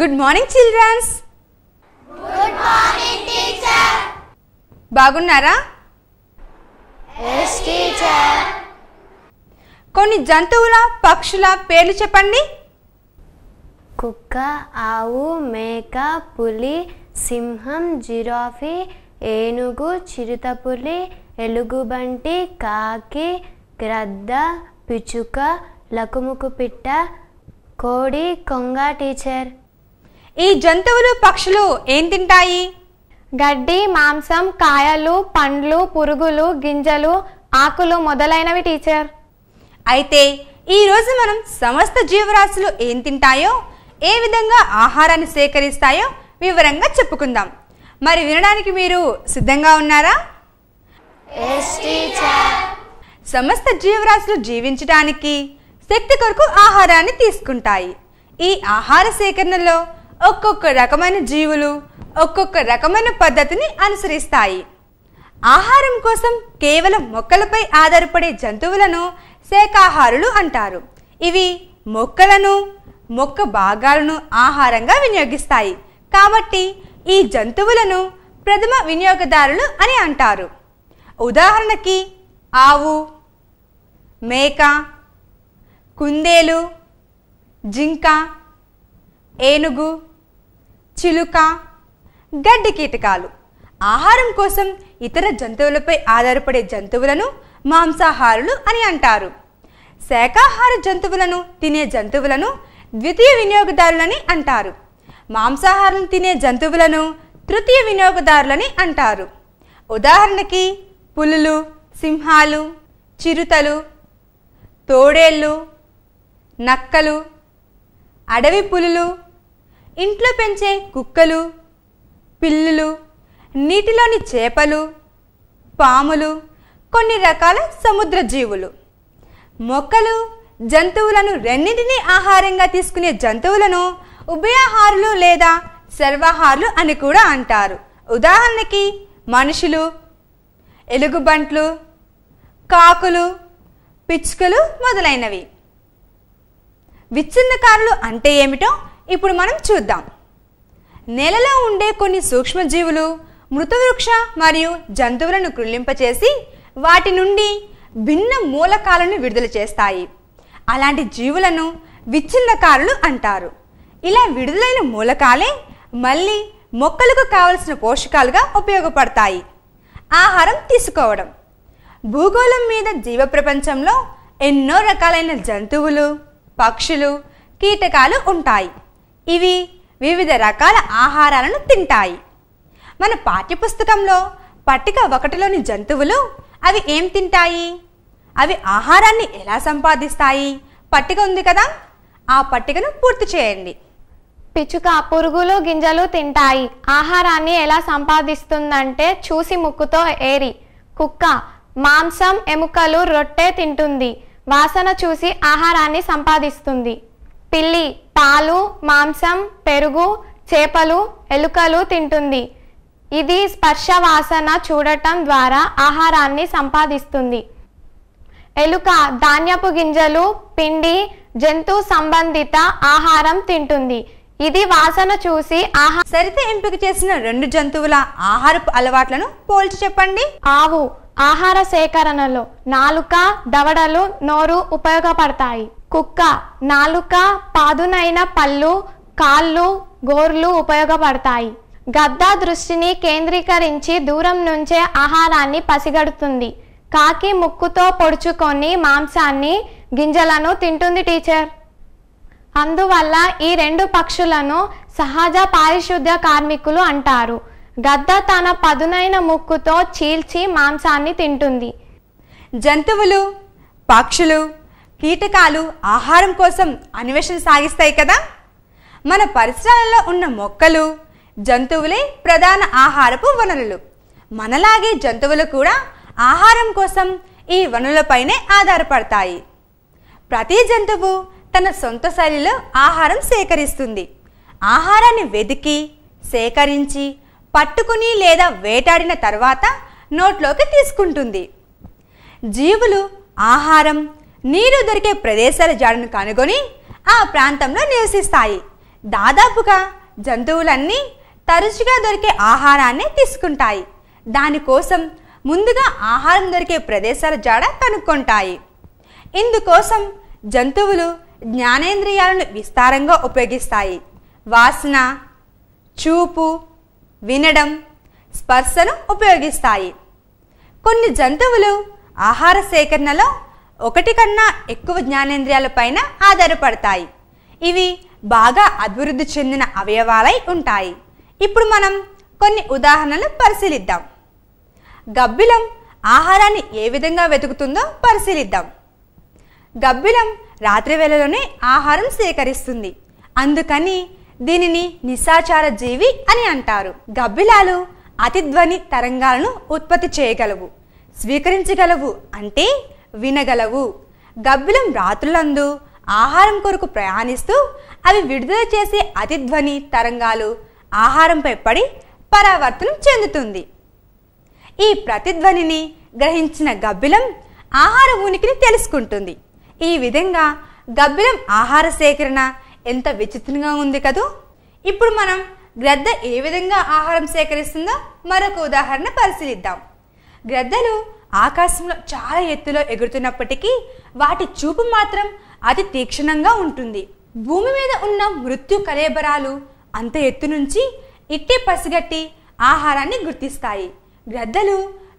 good morning childrens good morning teacher బాగున్నారా yes teacher కొన్ని జంతువుల పక్షుల పేర్లు చెప్పండి కుక్క ఆవు మేక పులి సింహం జిరాఫీ ఏనుగు చిరుతపులి ఎలుగుబంటి కాకి గ్రద్ద పిచుక లకుముకు పిట్ట కోడి కొంగ టీచర్ ఈ జంతువులు పక్షులు ఏం తింటాయి గడ్డి మాంసం కాయలు పండ్లు పురుగులు గింజలు ఆకులు మొదలైనవి టీచర్ అయితే ఈరోజు మనం సమస్త జీవరాశులు ఏం తింటాయో ఏ విధంగా ఆహారాన్ని సేకరిస్తాయో వివరంగా చెప్పుకుందాం మరి వినడానికి మీరు సిద్ధంగా ఉన్నారా సమస్త జీవరాశులు జీవించడానికి శక్తి కొరకు ఆహారాన్ని తీసుకుంటాయి ఈ ఆహార సేకరణలో ఒక్కొక్క రకమైన జీవులు ఒక్కొక్క రకమైన పద్ధతిని అనుసరిస్తాయి ఆహారం కోసం కేవలం మొక్కలపై ఆధారపడే జంతువులను శాఖాహారులు అంటారు ఇవి మొక్కలను మొక్క భాగాలను ఆహారంగా వినియోగిస్తాయి కాబట్టి ఈ జంతువులను ప్రథమ వినియోగదారులు అని అంటారు ఉదాహరణకి ఆవు మేక కుందేలు జింక ఏనుగు చిలుక గడ్డి కీటకాలు ఆహారం కోసం ఇతర జంతువులపై ఆధారపడే జంతువులను మాంసాహారులు అని అంటారు శాకాహార జంతువులను తినే జంతువులను ద్వితీయ వినియోగదారులని అంటారు మాంసాహారం తినే జంతువులను తృతీయ వినియోగదారులని అంటారు ఉదాహరణకి పులులు సింహాలు చిరుతలు తోడేళ్ళు నక్కలు అడవి పులులు ఇంట్లో పెంచే కుక్కలు పిల్లులు నీటిలోని చేపలు పాములు కొన్ని రకాల సముద్ర జీవులు మొక్కలు జంతువులను రెండింటినీ ఆహారంగా తీసుకునే జంతువులను ఉభయాహారులు లేదా సర్వాహారులు అని కూడా అంటారు ఉదాహరణకి మనుషులు ఎలుగుబంట్లు కాకులు పిచ్చుకలు మొదలైనవి విచ్ఛిన్నకారులు అంటే ఏమిటో ఇప్పుడు మనం చూద్దాం నేలలో ఉండే కొన్ని సూక్ష్మజీవులు మృతవృక్ష మరియు జంతువులను కృళ్ళింపచేసి వాటి నుండి భిన్న మూలకాలను విడుదల చేస్తాయి అలాంటి జీవులను విచ్ఛిన్నకారులు అంటారు ఇలా విడుదలైన మూలకాలే మళ్ళీ మొక్కలకు కావలసిన పోషకాలుగా ఉపయోగపడతాయి ఆహారం తీసుకోవడం భూగోళం మీద జీవ ప్రపంచంలో ఎన్నో రకాలైన జంతువులు పక్షులు కీటకాలు ఉంటాయి ఇవి వివిధ రకాల ఆహారాలను తింటాయి మన పాఠ్యపుస్తకంలో పట్టిక ఒకటిలోని జంతువులు అవి ఏం తింటాయి అవి ఆహారాన్ని ఎలా సంపాదిస్తాయి పట్టిక ఉంది కదా ఆ పట్టికను పూర్తి చేయండి పిచ్చుక పురుగులు గింజలు తింటాయి ఆహారాన్ని ఎలా సంపాదిస్తుందంటే చూసి ముక్కుతో ఏరి కుక్క మాంసం ఎముకలు రొట్టె తింటుంది వాసన చూసి ఆహారాన్ని సంపాదిస్తుంది పిల్లి పాలు మాంసం పెరుగు చేపలు ఎలుకలు తింటుంది ఇది స్పర్శ వాసన చూడటం ద్వారా ఆహారాన్ని సంపాదిస్తుంది ఎలుక ధాన్యపు గింజలు పిండి జంతు సంబంధిత ఆహారం తింటుంది ఇది వాసన చూసి ఆహా సరిత ఎంపిక చేసిన రెండు జంతువుల ఆహారపు అలవాట్లను పోల్చి చెప్పండి ఆవు ఆహార సేకరణలో నాలుక దవడలు నోరు ఉపయోగపడతాయి కుక్క నాలుక పాదునైన పళ్ళు కాళ్ళు గోర్లు ఉపయోగపడతాయి గద్ద దృష్టిని కేంద్రీకరించి దూరం నుంచే ఆహారాన్ని పసిగడుతుంది కాకి ముక్కుతో పొడుచుకొని మాంసాన్ని గింజలను తింటుంది టీచర్ అందువల్ల ఈ రెండు పక్షులను సహజ పారిశుద్ధ్య కార్మికులు అంటారు గద్ద తన పదునైన ముక్కుతో చీల్చి మాంసాన్ని తింటుంది జంతువులు పక్షులు కీటకాలు ఆహారం కోసం అన్వేషణ సాగిస్తాయి కదా మన పరిసరాలలో ఉన్న మొక్కలు జంతువులే ప్రధాన ఆహారపు వనరులు మనలాగే జంతువులు కూడా ఆహారం కోసం ఈ వనరులపైనే ఆధారపడతాయి ప్రతి జంతువు తన సొంత శైలిలో ఆహారం సేకరిస్తుంది ఆహారాన్ని వెతికి సేకరించి పట్టుకుని లేదా వేటాడిన తర్వాత నోట్లోకి తీసుకుంటుంది జీవులు ఆహారం నీరు దొరికే ప్రదేశాల జాడను కనుగొని ఆ ప్రాంతంలో నివసిస్తాయి దాదాపుగా జంతువులన్నీ తరచుగా దొరికే ఆహారాన్ని తీసుకుంటాయి దానికోసం ముందుగా ఆహారం దొరికే ప్రదేశాల జాడ కనుక్కుంటాయి ఇందుకోసం జంతువులు జ్ఞానేంద్రియాలను విస్తారంగా ఉపయోగిస్తాయి వాసన చూపు వినడం స్పర్శను ఉపయోగిస్తాయి కొన్ని జంతువులు ఆహార సేకరణలో ఒకటి కన్నా ఎక్కువ పైన ఆధారపడతాయి ఇవి బాగా అభివృద్ధి చెందిన అవయవాలై ఉంటాయి ఇప్పుడు మనం కొన్ని ఉదాహరణలు పరిశీలిద్దాం గబ్బిలం ఆహారాన్ని ఏ విధంగా వెతుకుతుందో పరిశీలిద్దాం గబ్బిలం రాత్రి వేళలోనే ఆహారం సేకరిస్తుంది అందుకని దీనిని నిశాచార జీవి అని అంటారు గబ్బిలాలు అతిధ్వని తరంగాలను ఉత్పత్తి చేయగలవు స్వీకరించగలవు అంటే వినగలవు గబ్బిలం రాత్రులందు ఆహారం కొరకు ప్రయాణిస్తూ అవి విడుదల చేసే అతిధ్వని తరంగాలు ఆహారంపై పడి పరావర్తనం చెందుతుంది ఈ ప్రతిధ్వనిని గ్రహించిన గబ్బిలం ఆహార ఉనికిని తెలుసుకుంటుంది ఈ విధంగా గబ్బిలం ఆహార సేకరణ ఎంత విచిత్రంగా ఉంది కదూ ఇప్పుడు మనం గ్రద్ద ఏ విధంగా ఆహారం సేకరిస్తుందో మరొక ఉదాహరణ పరిశీలిద్దాం గ్రద్దలు ఆకాశంలో చాలా ఎత్తులో ఎగురుతున్నప్పటికీ వాటి చూపు మాత్రం అతి తీక్షణంగా ఉంటుంది భూమి మీద ఉన్న మృత్యు కలేబరాలు అంత ఎత్తు నుంచి ఇట్టి పసిగట్టి ఆహారాన్ని గుర్తిస్తాయి గ్రద్దలు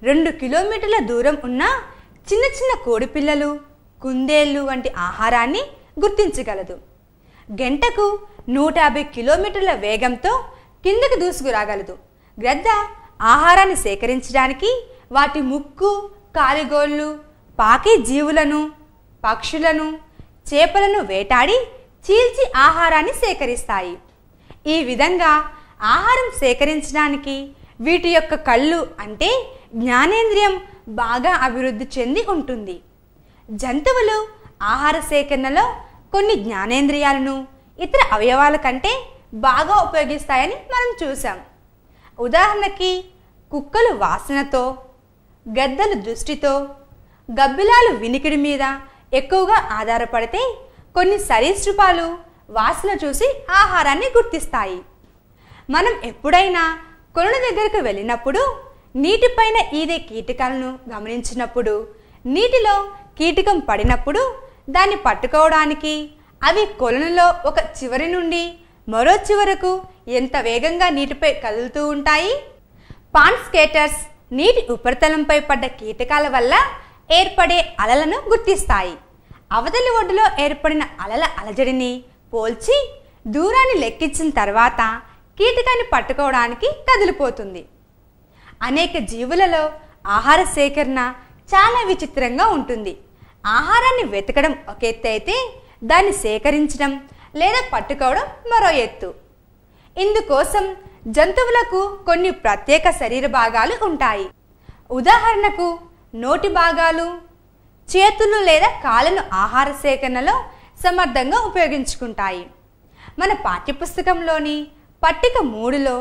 రెండు కిలోమీటర్ల దూరం ఉన్న చిన్న చిన్న కోడిపిల్లలు కుందేళ్ళు వంటి ఆహారాన్ని గుర్తించగలదు గంటకు నూట యాభై కిలోమీటర్ల వేగంతో కిందకు దూసుకురాగలదు గ్రద్ద ఆహారాన్ని సేకరించడానికి వాటి ముక్కు కాలిగోళ్ళు పాకే జీవులను పక్షులను చేపలను వేటాడి చీల్చి ఆహారాన్ని సేకరిస్తాయి ఈ విధంగా ఆహారం సేకరించడానికి వీటి యొక్క కళ్ళు అంటే జ్ఞానేంద్రియం బాగా అభివృద్ధి చెంది ఉంటుంది జంతువులు ఆహార సేకరణలో కొన్ని జ్ఞానేంద్రియాలను ఇతర అవయవాల కంటే బాగా ఉపయోగిస్తాయని మనం చూసాం ఉదాహరణకి కుక్కలు వాసనతో గద్దలు దృష్టితో గబ్బిలాలు వినికిడి మీద ఎక్కువగా ఆధారపడితే కొన్ని సరీసృపాలు వాసన చూసి ఆహారాన్ని గుర్తిస్తాయి మనం ఎప్పుడైనా కొలను దగ్గరకు వెళ్ళినప్పుడు నీటిపైన ఈదే కీటకాలను గమనించినప్పుడు నీటిలో కీటకం పడినప్పుడు దాన్ని పట్టుకోవడానికి అవి కొలనులో ఒక చివరి నుండి మరో చివరకు ఎంత వేగంగా నీటిపై కదులుతూ ఉంటాయి పాన్ స్కేటర్స్ నీటి ఉపరితలంపై పడ్డ కీటకాల వల్ల ఏర్పడే అలలను గుర్తిస్తాయి అవతలి ఒడ్డులో ఏర్పడిన అలల అలజడిని పోల్చి దూరాన్ని లెక్కించిన తర్వాత కీటకాన్ని పట్టుకోవడానికి కదిలిపోతుంది అనేక జీవులలో ఆహార సేకరణ చాలా విచిత్రంగా ఉంటుంది ఆహారాన్ని వెతకడం ఒక ఎత్తు అయితే దాన్ని సేకరించడం లేదా పట్టుకోవడం మరో ఎత్తు ఇందుకోసం జంతువులకు కొన్ని ప్రత్యేక శరీర భాగాలు ఉంటాయి ఉదాహరణకు నోటి భాగాలు చేతులు లేదా కాళ్ళను ఆహార సేకరణలో సమర్థంగా ఉపయోగించుకుంటాయి మన పాఠ్యపుస్తకంలోని పట్టిక మూడులో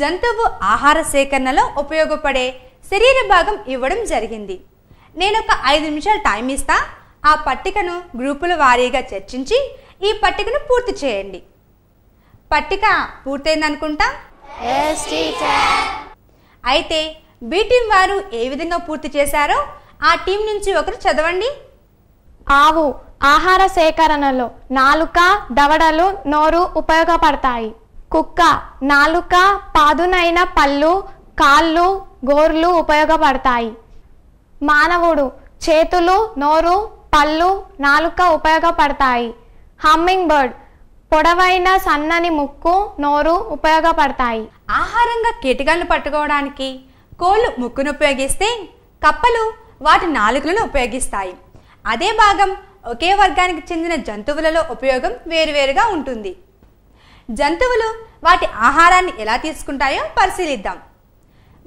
జంతువు ఆహార సేకరణలో ఉపయోగపడే శరీర భాగం ఇవ్వడం జరిగింది నేను ఒక ఐదు నిమిషాలు టైం ఇస్తా ఆ పట్టికను గ్రూపుల వారీగా చర్చించి ఈ పట్టికను పూర్తి చేయండి పట్టిక పూర్తయిందనుకుంటా అయితే బి టీం వారు ఏ విధంగా పూర్తి చేశారో ఆ టీం నుంచి ఒకరు చదవండి ఆవు ఆహార సేకరణలో నాలుక దవడలు నోరు ఉపయోగపడతాయి కుక్క నాలుక పాదునైన పళ్ళు కాళ్ళు గోర్లు ఉపయోగపడతాయి మానవుడు చేతులు నోరు పళ్ళు నాలుక ఉపయోగపడతాయి హమ్మింగ్ బర్డ్ పొడవైన సన్నని ముక్కు నోరు ఉపయోగపడతాయి ఆహారంగా కీటకాలను పట్టుకోవడానికి కోళ్ళు ముక్కును ఉపయోగిస్తే కప్పలు వాటి నాలుకలను ఉపయోగిస్తాయి అదే భాగం ఒకే వర్గానికి చెందిన జంతువులలో ఉపయోగం వేరువేరుగా ఉంటుంది జంతువులు వాటి ఆహారాన్ని ఎలా తీసుకుంటాయో పరిశీలిద్దాం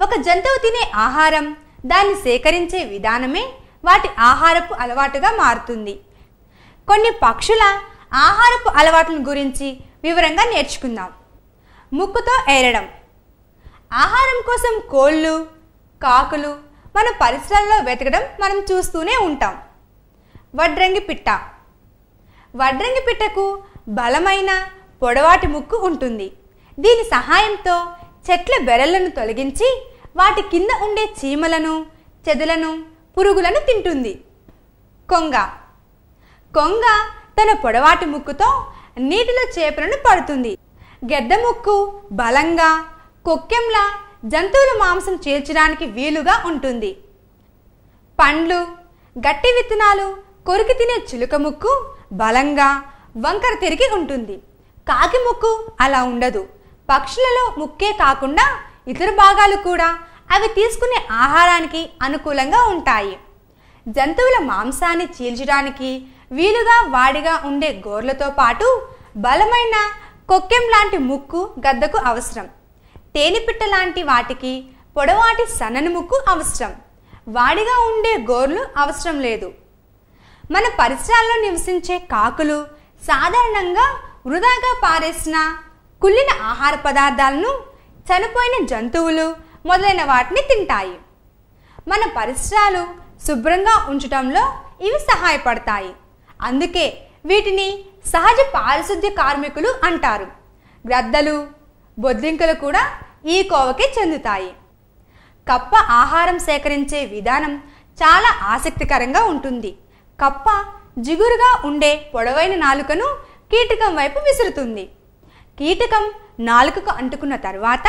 ఒక జంతువు తినే ఆహారం దాన్ని సేకరించే విధానమే వాటి ఆహారపు అలవాటుగా మారుతుంది కొన్ని పక్షుల ఆహారపు అలవాట్ల గురించి వివరంగా నేర్చుకుందాం ముక్కుతో ఏరడం ఆహారం కోసం కోళ్ళు కాకులు మన పరిసరాల్లో వెతకడం మనం చూస్తూనే ఉంటాం వడ్రంగి పిట్ట వడ్రంగి పిట్టకు బలమైన పొడవాటి ముక్కు ఉంటుంది దీని సహాయంతో చెట్ల బెరళ్లను తొలగించి వాటి కింద ఉండే చీమలను చెదలను పురుగులను తింటుంది కొంగ కొంగ తన పొడవాటి ముక్కుతో నీటిలో చేపలను పడుతుంది గెడ్డ ముక్కు బలంగా కొక్కెంలా జంతువుల మాంసం చేర్చడానికి వీలుగా ఉంటుంది పండ్లు గట్టి విత్తనాలు కొరికి తినే చిలుక ముక్కు బలంగా వంకర తిరిగి ఉంటుంది కాకి ముక్కు అలా ఉండదు పక్షులలో ముక్కే కాకుండా ఇతర భాగాలు కూడా అవి తీసుకునే ఆహారానికి అనుకూలంగా ఉంటాయి జంతువుల మాంసాన్ని చీల్చడానికి వీలుగా వాడిగా ఉండే గోర్లతో పాటు బలమైన కొక్కెం లాంటి ముక్కు గద్దకు అవసరం తేనెపిట్ట లాంటి వాటికి పొడవాటి సన్నని ముక్కు అవసరం వాడిగా ఉండే గోర్లు అవసరం లేదు మన పరిసరాల్లో నివసించే కాకులు సాధారణంగా వృధాగా పారేసిన కుళ్ళిన ఆహార పదార్థాలను చనిపోయిన జంతువులు మొదలైన వాటిని తింటాయి మన పరిసరాలు శుభ్రంగా ఉంచటంలో ఇవి సహాయపడతాయి అందుకే వీటిని సహజ పారిశుద్ధ్య కార్మికులు అంటారు గ్రద్దలు బొద్దింకలు కూడా ఈ కోవకే చెందుతాయి కప్ప ఆహారం సేకరించే విధానం చాలా ఆసక్తికరంగా ఉంటుంది కప్ప జిగురుగా ఉండే పొడవైన నాలుకను కీటకం వైపు విసురుతుంది కీటకం నాలుకకు అంటుకున్న తర్వాత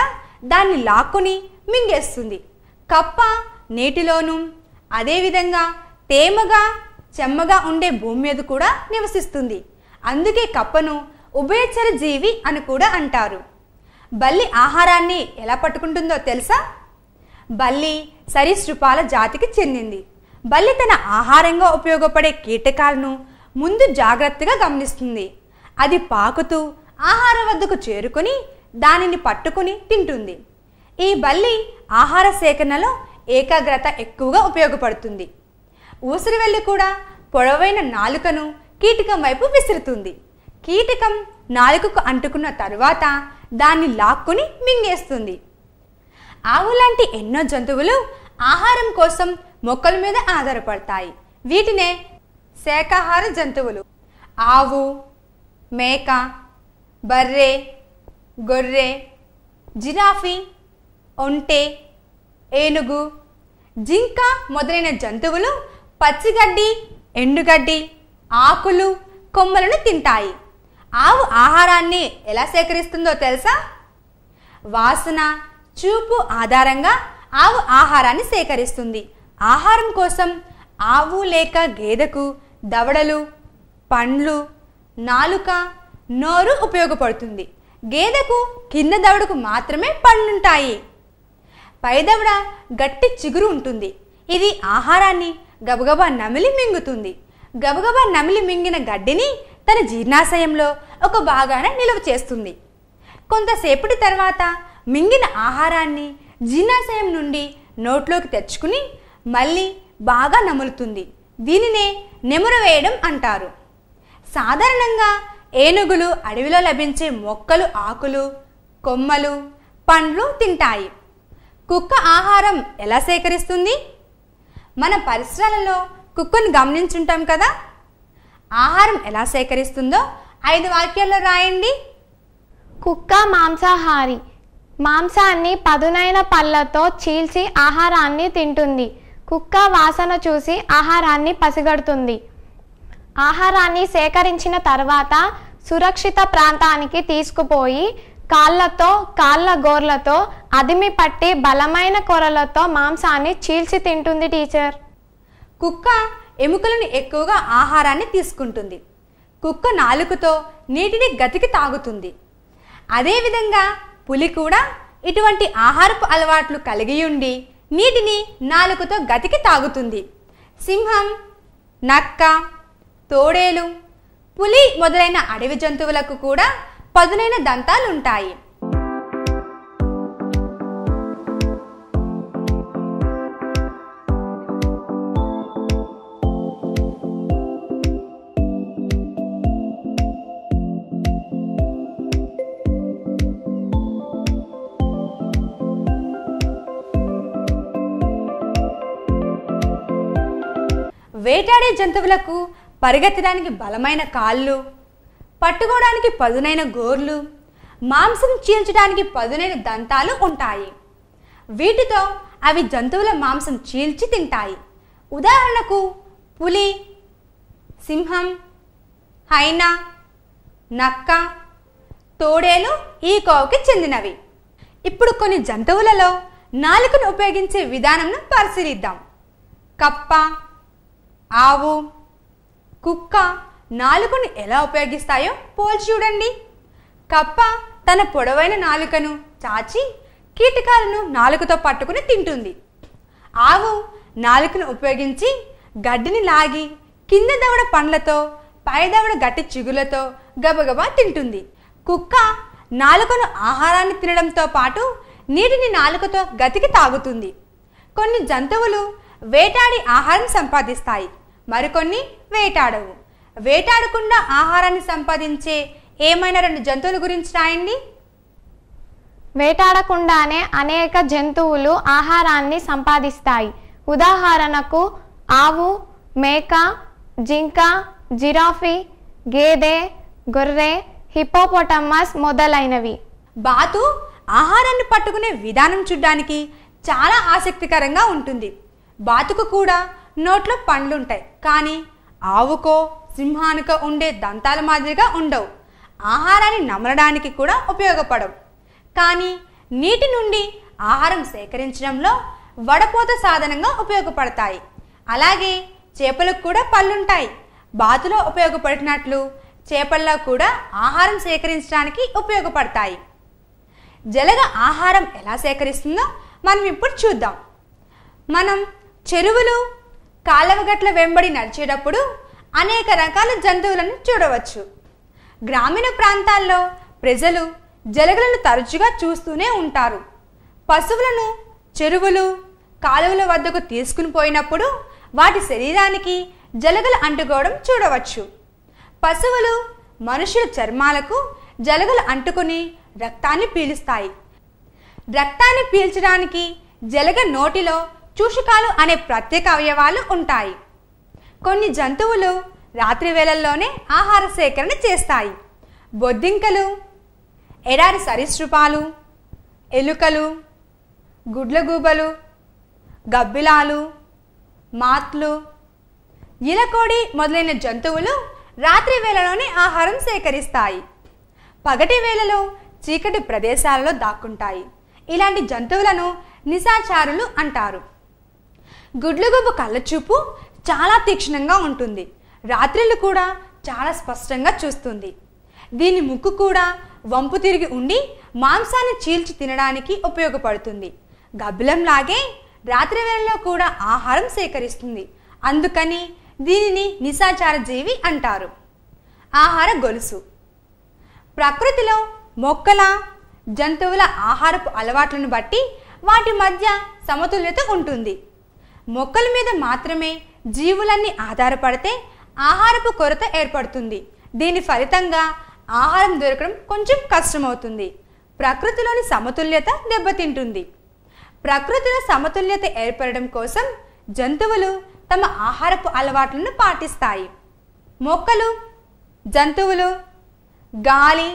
దాన్ని లాక్కుని మింగేస్తుంది కప్ప నీటిలోనూ అదేవిధంగా తేమగా చెమ్మగా ఉండే భూమి మీద కూడా నివసిస్తుంది అందుకే కప్పను ఉభయచర జీవి అని కూడా అంటారు బల్లి ఆహారాన్ని ఎలా పట్టుకుంటుందో తెలుసా బల్లి సరీసృపాల జాతికి చెందింది బల్లి తన ఆహారంగా ఉపయోగపడే కీటకాలను ముందు జాగ్రత్తగా గమనిస్తుంది అది పాకుతూ ఆహారం వద్దకు చేరుకొని దానిని పట్టుకుని తింటుంది ఈ బల్లి ఆహార సేకరణలో ఏకాగ్రత ఎక్కువగా ఉపయోగపడుతుంది వెళ్ళి కూడా పొడవైన నాలుకను కీటకం వైపు విసురుతుంది కీటకం నాలుకకు అంటుకున్న తరువాత దాన్ని లాక్కుని మింగేస్తుంది ఆవు లాంటి ఎన్నో జంతువులు ఆహారం కోసం మొక్కల మీద ఆధారపడతాయి వీటినే శాకాహార జంతువులు ఆవు మేక బర్రె గొర్రె జిరాఫీ ఒంటె ఏనుగు జింక మొదలైన జంతువులు పచ్చిగడ్డి ఎండుగడ్డి ఆకులు కొమ్మలను తింటాయి ఆవు ఆహారాన్ని ఎలా సేకరిస్తుందో తెలుసా వాసన చూపు ఆధారంగా ఆవు ఆహారాన్ని సేకరిస్తుంది ఆహారం కోసం ఆవు లేక గేదెకు దవడలు పండ్లు నాలుక నోరు ఉపయోగపడుతుంది గేదెకు కింద దవడకు మాత్రమే పండ్లుంటాయి పైదవడ గట్టి చిగురు ఉంటుంది ఇది ఆహారాన్ని గబగబా నమిలి మింగుతుంది గబగబా నమిలి మింగిన గడ్డిని తన జీర్ణాశయంలో ఒక భాగాన నిలువ చేస్తుంది కొంతసేపటి తర్వాత మింగిన ఆహారాన్ని జీర్ణాశయం నుండి నోట్లోకి తెచ్చుకుని మళ్ళీ బాగా నములుతుంది దీనినే నెమురు వేయడం అంటారు సాధారణంగా ఏనుగులు అడవిలో లభించే మొక్కలు ఆకులు కొమ్మలు పండ్లు తింటాయి కుక్క ఆహారం ఎలా సేకరిస్తుంది మన పరిసరాలలో కుక్కను గమనించుంటాం కదా ఆహారం ఎలా సేకరిస్తుందో ఐదు వాక్యాల్లో రాయండి కుక్క మాంసాహారి మాంసాన్ని పదునైన పళ్ళతో చీల్చి ఆహారాన్ని తింటుంది కుక్క వాసన చూసి ఆహారాన్ని పసిగడుతుంది ఆహారాన్ని సేకరించిన తర్వాత సురక్షిత ప్రాంతానికి తీసుకుపోయి కాళ్ళతో కాళ్ళ గోర్లతో అదిమి పట్టి బలమైన కొరలతో మాంసాన్ని చీల్చి తింటుంది టీచర్ కుక్క ఎముకలను ఎక్కువగా ఆహారాన్ని తీసుకుంటుంది కుక్క నాలుకతో నీటిని గతికి తాగుతుంది అదేవిధంగా పులి కూడా ఇటువంటి ఆహారపు అలవాట్లు కలిగి ఉండి నీటిని నాలుకతో గతికి తాగుతుంది సింహం నక్క తోడేలు పులి మొదలైన అడవి జంతువులకు కూడా పదునైన దంతాలుంటాయి వేటాడే జంతువులకు పరిగెత్తడానికి బలమైన కాళ్ళు పట్టుకోవడానికి పదునైన గోర్లు మాంసం చీల్చడానికి పదునైన దంతాలు ఉంటాయి వీటితో అవి జంతువుల మాంసం చీల్చి తింటాయి ఉదాహరణకు పులి సింహం హైనా నక్క తోడేలు ఈ కోవకి చెందినవి ఇప్పుడు కొన్ని జంతువులలో నాలుకను ఉపయోగించే విధానంను పరిశీలిద్దాం కప్ప ఆవు కుక్క నాలుకను ఎలా ఉపయోగిస్తాయో పోల్చి చూడండి కప్ప తన పొడవైన నాలుకను చాచి కీటకాలను నాలుకతో పట్టుకుని తింటుంది ఆవు నాలుకను ఉపయోగించి గడ్డిని లాగి కింద దవడ పండ్లతో పైదవడ గట్టి చిగులతో గబగబా తింటుంది కుక్క నాలుకను ఆహారాన్ని తినడంతో పాటు నీటిని నాలుకతో గతికి తాగుతుంది కొన్ని జంతువులు వేటాడి ఆహారం సంపాదిస్తాయి మరికొన్ని వేటాడవు వేటాడకుండా ఆహారాన్ని సంపాదించే ఏమైనా రెండు జంతువుల గురించి రాయండి వేటాడకుండానే అనేక జంతువులు ఆహారాన్ని సంపాదిస్తాయి ఉదాహరణకు ఆవు మేక జింక జిరాఫీ గేదె గొర్రె హిపోపోటమస్ మొదలైనవి బాతు ఆహారాన్ని పట్టుకునే విధానం చూడ్డానికి చాలా ఆసక్తికరంగా ఉంటుంది బాతుకు కూడా నోట్లో పండ్లుంటాయి కానీ ఆవుకో సింహానిక ఉండే దంతాల మాదిరిగా ఉండవు ఆహారాన్ని నమలడానికి కూడా ఉపయోగపడవు కానీ నీటి నుండి ఆహారం సేకరించడంలో వడపోత సాధనంగా ఉపయోగపడతాయి అలాగే చేపలకు కూడా పళ్ళుంటాయి బాతులో ఉపయోగపడినట్లు చేపల్లో కూడా ఆహారం సేకరించడానికి ఉపయోగపడతాయి జలగ ఆహారం ఎలా సేకరిస్తుందో మనం ఇప్పుడు చూద్దాం మనం చెరువులు కాలవగట్ల వెంబడి నడిచేటప్పుడు అనేక రకాల జంతువులను చూడవచ్చు గ్రామీణ ప్రాంతాల్లో ప్రజలు జలగలను తరచుగా చూస్తూనే ఉంటారు పశువులను చెరువులు కాలువల వద్దకు తీసుకుని పోయినప్పుడు వాటి శరీరానికి జలగలు అంటుకోవడం చూడవచ్చు పశువులు మనుషుల చర్మాలకు జలగలు అంటుకుని రక్తాన్ని పీలుస్తాయి రక్తాన్ని పీల్చడానికి జలగ నోటిలో చూషకాలు అనే ప్రత్యేక అవయవాలు ఉంటాయి కొన్ని జంతువులు రాత్రి వేళల్లోనే ఆహార సేకరణ చేస్తాయి బొద్దింకలు ఎడారి సరీసృపాలు ఎలుకలు గుడ్లగూబలు గబ్బిలాలు మాత్లు ఇలకోడి మొదలైన జంతువులు రాత్రి వేళలోనే ఆహారం సేకరిస్తాయి పగటి వేళలో చీకటి ప్రదేశాలలో దాక్కుంటాయి ఇలాంటి జంతువులను నిశాచారులు అంటారు గుడ్లుగుబు కళ్ళచూపు చాలా తీక్షణంగా ఉంటుంది రాత్రిళ్ళు కూడా చాలా స్పష్టంగా చూస్తుంది దీని ముక్కు కూడా వంపు తిరిగి ఉండి మాంసాన్ని చీల్చి తినడానికి ఉపయోగపడుతుంది గబ్బిలం లాగే రాత్రి వేళలో కూడా ఆహారం సేకరిస్తుంది అందుకని దీనిని నిశాచార జీవి అంటారు ఆహార గొలుసు ప్రకృతిలో మొక్కల జంతువుల ఆహారపు అలవాట్లను బట్టి వాటి మధ్య సమతుల్యత ఉంటుంది మొక్కల మీద మాత్రమే జీవులన్నీ ఆధారపడితే ఆహారపు కొరత ఏర్పడుతుంది దీని ఫలితంగా ఆహారం దొరకడం కొంచెం కష్టమవుతుంది ప్రకృతిలోని సమతుల్యత దెబ్బతింటుంది ప్రకృతిలో సమతుల్యత ఏర్పడడం కోసం జంతువులు తమ ఆహారపు అలవాట్లను పాటిస్తాయి మొక్కలు జంతువులు గాలి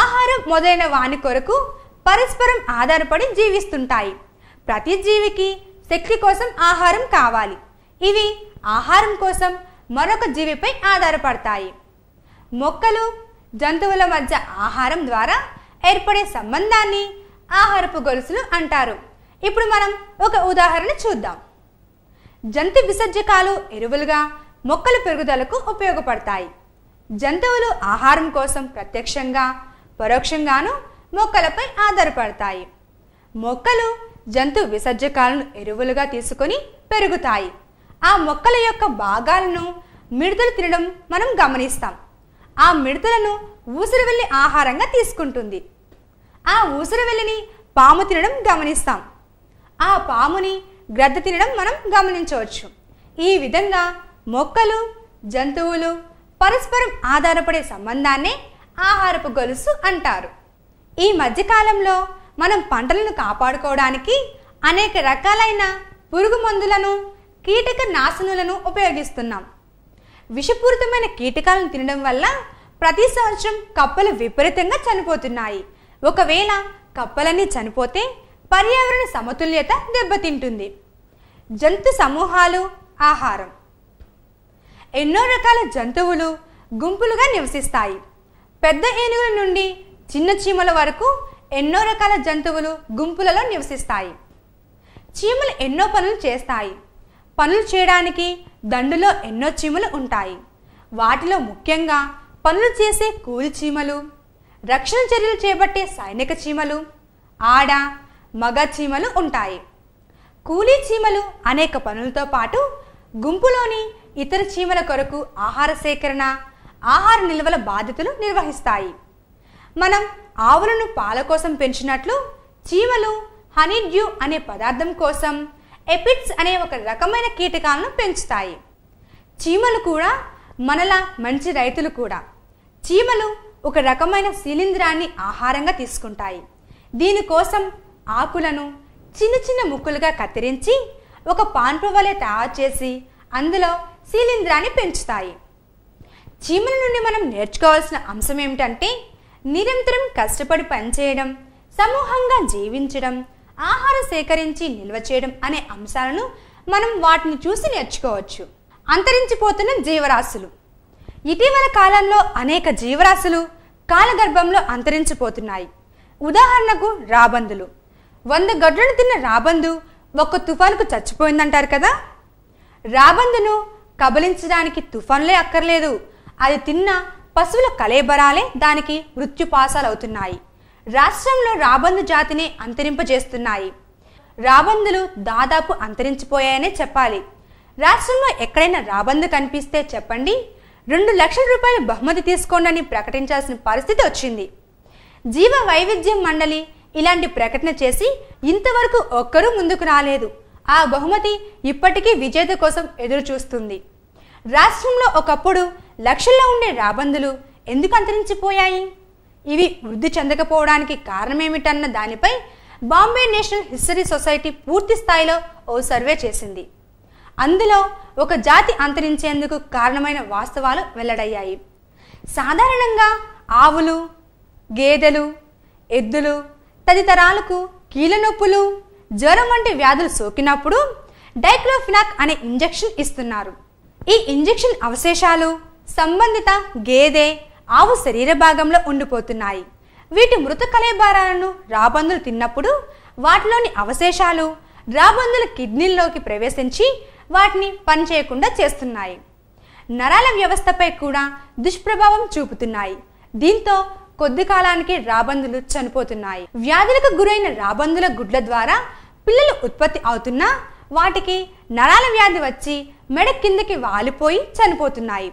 ఆహారం మొదలైన వాని కొరకు పరస్పరం ఆధారపడి జీవిస్తుంటాయి ప్రతి జీవికి శక్తి కోసం ఆహారం కావాలి ఇవి ఆహారం కోసం మరొక జీవిపై ఆధారపడతాయి మొక్కలు జంతువుల మధ్య ఆహారం ద్వారా ఏర్పడే సంబంధాన్ని ఆహారపు గొలుసులు అంటారు ఇప్పుడు మనం ఒక ఉదాహరణ చూద్దాం జంతు విసర్జకాలు ఎరువులుగా మొక్కల పెరుగుదలకు ఉపయోగపడతాయి జంతువులు ఆహారం కోసం ప్రత్యక్షంగా పరోక్షంగాను మొక్కలపై ఆధారపడతాయి మొక్కలు జంతు విసర్జకాలను ఎరువులుగా తీసుకొని పెరుగుతాయి ఆ మొక్కల యొక్క భాగాలను మిడతలు తినడం మనం గమనిస్తాం ఆ మిడతలను ఊసరవెల్లి ఆహారంగా తీసుకుంటుంది ఆ ఊసరవెల్లిని పాము తినడం గమనిస్తాం ఆ పాముని గ్రద్ద తినడం మనం గమనించవచ్చు ఈ విధంగా మొక్కలు జంతువులు పరస్పరం ఆధారపడే సంబంధాన్నే ఆహారపు గొలుసు అంటారు ఈ మధ్యకాలంలో మనం పంటలను కాపాడుకోవడానికి అనేక రకాలైన పురుగు మందులను కీటక నాశనులను ఉపయోగిస్తున్నాం విషపూరితమైన కీటకాలను తినడం వల్ల ప్రతి సంవత్సరం కప్పలు విపరీతంగా చనిపోతున్నాయి ఒకవేళ కప్పలన్నీ చనిపోతే పర్యావరణ సమతుల్యత దెబ్బతింటుంది జంతు సమూహాలు ఆహారం ఎన్నో రకాల జంతువులు గుంపులుగా నివసిస్తాయి పెద్ద ఏనుగుల నుండి చిన్న చీమల వరకు ఎన్నో రకాల జంతువులు గుంపులలో నివసిస్తాయి చీమలు ఎన్నో పనులు చేస్తాయి పనులు చేయడానికి దండులో ఎన్నో చీమలు ఉంటాయి వాటిలో ముఖ్యంగా పనులు చేసే కూలి చీమలు రక్షణ చర్యలు చేపట్టే సైనిక చీమలు ఆడ మగ చీమలు ఉంటాయి కూలీ చీమలు అనేక పనులతో పాటు గుంపులోని ఇతర చీమల కొరకు ఆహార సేకరణ ఆహార నిల్వల బాధ్యతలు నిర్వహిస్తాయి మనం ఆవులను పాల కోసం పెంచినట్లు చీమలు హనీ డ్యూ అనే పదార్థం కోసం ఎపిడ్స్ అనే ఒక రకమైన కీటకాలను పెంచుతాయి చీమలు కూడా మనలా మంచి రైతులు కూడా చీమలు ఒక రకమైన శిలీంధ్రాన్ని ఆహారంగా తీసుకుంటాయి దీనికోసం ఆకులను చిన్న చిన్న ముక్కలుగా కత్తిరించి ఒక పాన్పు వలె తయారు చేసి అందులో శిలీంధ్రాన్ని పెంచుతాయి చీమల నుండి మనం నేర్చుకోవాల్సిన అంశం ఏమిటంటే నిరంతరం కష్టపడి పనిచేయడం సమూహంగా జీవించడం ఆహారం సేకరించి నిల్వ చేయడం అనే అంశాలను మనం వాటిని చూసి నేర్చుకోవచ్చు అంతరించిపోతున్న జీవరాశులు ఇటీవల కాలంలో అనేక జీవరాశులు కాలగర్భంలో అంతరించిపోతున్నాయి ఉదాహరణకు రాబందులు వంద గడ్లను తిన్న రాబందు ఒక్క తుఫానుకు చచ్చిపోయిందంటారు కదా రాబందును కబలించడానికి తుఫానులే అక్కర్లేదు అది తిన్న పశువుల కలేబరాలే దానికి మృత్యుపాసాలవుతున్నాయి రాష్ట్రంలో రాబందు జాతిని అంతరింపజేస్తున్నాయి రాబందులు దాదాపు అంతరించిపోయాయనే చెప్పాలి రాష్ట్రంలో ఎక్కడైనా రాబందు కనిపిస్తే చెప్పండి రెండు లక్షల రూపాయలు బహుమతి తీసుకోండి ప్రకటించాల్సిన పరిస్థితి వచ్చింది జీవ వైవిధ్యం మండలి ఇలాంటి ప్రకటన చేసి ఇంతవరకు ఒక్కరూ ముందుకు రాలేదు ఆ బహుమతి ఇప్పటికీ విజేత కోసం ఎదురు చూస్తుంది రాష్ట్రంలో ఒకప్పుడు లక్షల్లో ఉండే రాబందులు ఎందుకు అంతరించిపోయాయి ఇవి వృద్ధి చెందకపోవడానికి కారణమేమిటన్న దానిపై బాంబే నేషనల్ హిస్టరీ సొసైటీ పూర్తి స్థాయిలో ఓ సర్వే చేసింది అందులో ఒక జాతి అంతరించేందుకు కారణమైన వాస్తవాలు వెల్లడయ్యాయి సాధారణంగా ఆవులు గేదెలు ఎద్దులు తదితరాలకు కీలనొప్పులు జ్వరం వంటి వ్యాధులు సోకినప్పుడు డైక్లోఫినాక్ అనే ఇంజెక్షన్ ఇస్తున్నారు ఈ ఇంజెక్షన్ అవశేషాలు సంబంధిత గేదె ఆవు శరీర భాగంలో ఉండిపోతున్నాయి వీటి మృత కళేబారాలను రాబందులు తిన్నప్పుడు వాటిలోని అవశేషాలు రాబందుల కిడ్నీల్లోకి ప్రవేశించి వాటిని పనిచేయకుండా చేస్తున్నాయి నరాల వ్యవస్థపై కూడా దుష్ప్రభావం చూపుతున్నాయి దీంతో కొద్ది కాలానికి రాబందులు చనిపోతున్నాయి వ్యాధులకు గురైన రాబందుల గుడ్ల ద్వారా పిల్లలు ఉత్పత్తి అవుతున్నా వాటికి నరాల వ్యాధి వచ్చి మెడ కిందకి వాలిపోయి చనిపోతున్నాయి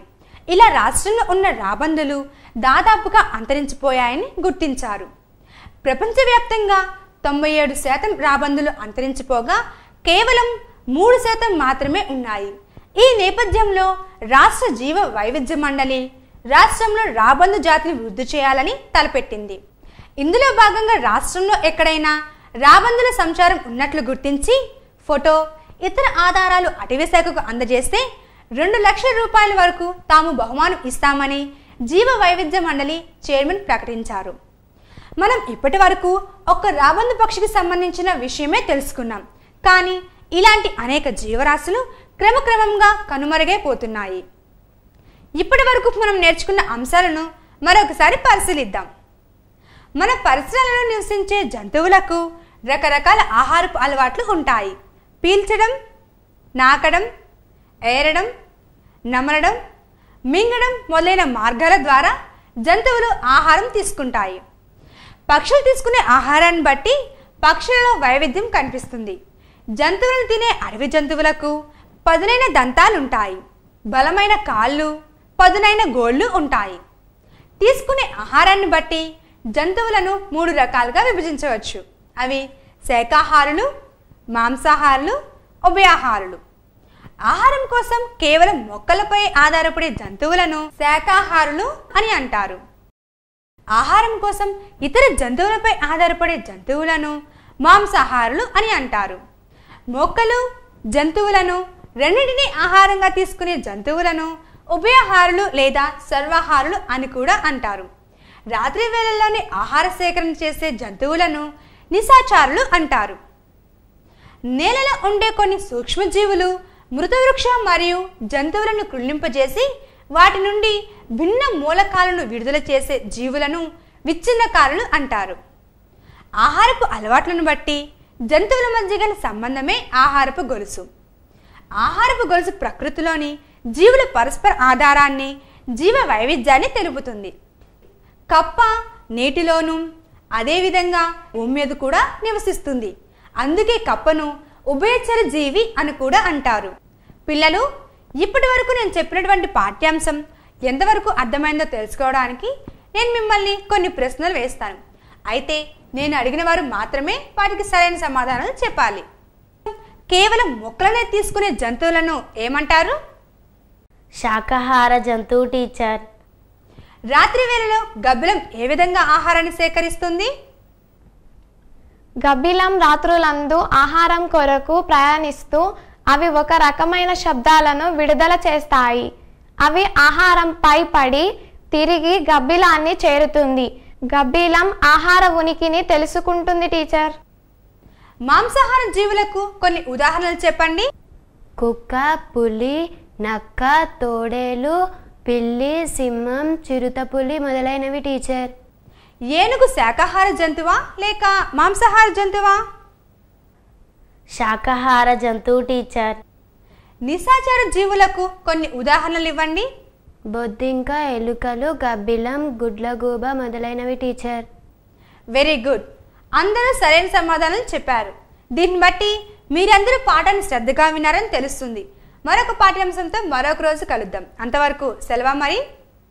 ఇలా రాష్ట్రంలో ఉన్న రాబందులు దాదాపుగా అంతరించిపోయాయని గుర్తించారు ప్రపంచవ్యాప్తంగా తొంభై ఏడు శాతం రాబందులు అంతరించిపోగా కేవలం మూడు శాతం మాత్రమే ఉన్నాయి ఈ నేపథ్యంలో రాష్ట్ర జీవ వైవిధ్య మండలి రాష్ట్రంలో రాబందు జాతిని వృద్ధి చేయాలని తలపెట్టింది ఇందులో భాగంగా రాష్ట్రంలో ఎక్కడైనా రాబందుల సంచారం ఉన్నట్లు గుర్తించి ఫోటో ఇతర ఆధారాలు అటవీ శాఖకు అందజేస్తే రెండు లక్షల రూపాయల వరకు తాము బహుమానం ఇస్తామని జీవ వైవిధ్య మండలి చైర్మన్ ప్రకటించారు మనం ఇప్పటి వరకు ఒక్క రాబందు పక్షికి సంబంధించిన విషయమే తెలుసుకున్నాం కానీ ఇలాంటి అనేక జీవరాశులు క్రమక్రమంగా కనుమరుగైపోతున్నాయి ఇప్పటి వరకు మనం నేర్చుకున్న అంశాలను మరొకసారి పరిశీలిద్దాం మన పరిసరాలలో నివసించే జంతువులకు రకరకాల ఆహారపు అలవాట్లు ఉంటాయి పీల్చడం నాకడం ఏరడం నమలడం మింగడం మొదలైన మార్గాల ద్వారా జంతువులు ఆహారం తీసుకుంటాయి పక్షులు తీసుకునే ఆహారాన్ని బట్టి పక్షులలో వైవిధ్యం కనిపిస్తుంది జంతువులను తినే అడవి జంతువులకు పదునైన దంతాలుంటాయి బలమైన కాళ్ళు పదునైన గోళ్ళు ఉంటాయి తీసుకునే ఆహారాన్ని బట్టి జంతువులను మూడు రకాలుగా విభజించవచ్చు అవి శాఖాహారులు మాంసాహారులు ఉభయాహారులు ఆహారం కోసం కేవలం మొక్కలపై ఆధారపడే జంతువులను శాఖాహారులు అని అంటారు ఆహారం కోసం ఇతర జంతువులపై ఆధారపడే జంతువులను మాంసాహారులు అని అంటారు మొక్కలు జంతువులను రెండింటినీ ఆహారంగా తీసుకునే జంతువులను ఉభయహారులు లేదా సర్వాహారులు అని కూడా అంటారు రాత్రి వేళల్లోనే ఆహార సేకరణ చేసే జంతువులను నిశాచారులు అంటారు నేలలో ఉండే కొన్ని సూక్ష్మజీవులు మృతవృక్షం మరియు జంతువులను కృళ్ళింపజేసి వాటి నుండి భిన్న మూలకాలను విడుదల చేసే జీవులను విచ్ఛిన్నకాలను అంటారు ఆహారపు అలవాట్లను బట్టి జంతువుల మధ్య గల సంబంధమే ఆహారపు గొలుసు ఆహారపు గొలుసు ప్రకృతిలోని జీవుల పరస్పర ఆధారాన్ని జీవ వైవిధ్యాన్ని తెలుపుతుంది కప్ప నీటిలోనూ అదేవిధంగా ఉమ్మెదు కూడా నివసిస్తుంది అందుకే కప్పను ఉభయచర జీవి అని కూడా అంటారు పిల్లలు ఇప్పటి వరకు నేను చెప్పినటువంటి పాఠ్యాంశం ఎంతవరకు అర్థమైందో తెలుసుకోవడానికి నేను మిమ్మల్ని కొన్ని ప్రశ్నలు వేస్తాను అయితే నేను అడిగిన వారు మాత్రమే వాటికి సరైన సమాధానాలు చెప్పాలి కేవలం మొక్కలనే తీసుకునే జంతువులను ఏమంటారు శాకాహార జంతువు టీచర్ రాత్రి వేళలో గబ్బిలం ఏ విధంగా ఆహారాన్ని సేకరిస్తుంది గబ్బిలం రాత్రులందు ఆహారం కొరకు ప్రయాణిస్తూ అవి ఒక రకమైన శబ్దాలను విడుదల చేస్తాయి అవి ఆహారంపై పడి తిరిగి గబ్బిలాన్ని చేరుతుంది గబ్బిలం ఆహార ఉనికిని తెలుసుకుంటుంది టీచర్ మాంసాహార జీవులకు కొన్ని ఉదాహరణలు చెప్పండి కుక్క పులి నక్క తోడేలు పిల్లి సింహం చిరుతపులి మొదలైనవి టీచర్ ఏనుగు శాకాహార జంతువా లేక మాంసాహార జంతువా శాకాహార జంతువు టీచర్ నిశాచార జీవులకు కొన్ని ఉదాహరణలు ఇవ్వండి బొద్దింక ఎలుకలు గబ్బిలం గుడ్లగూబ మొదలైనవి టీచర్ వెరీ గుడ్ అందరూ సరైన సమాధానం చెప్పారు దీన్ని బట్టి మీరందరూ పాఠాన్ని శ్రద్ధగా విన్నారని తెలుస్తుంది మరొక పాఠ్యాంశంతో మరొక రోజు కలుద్దాం అంతవరకు సెలవు మరి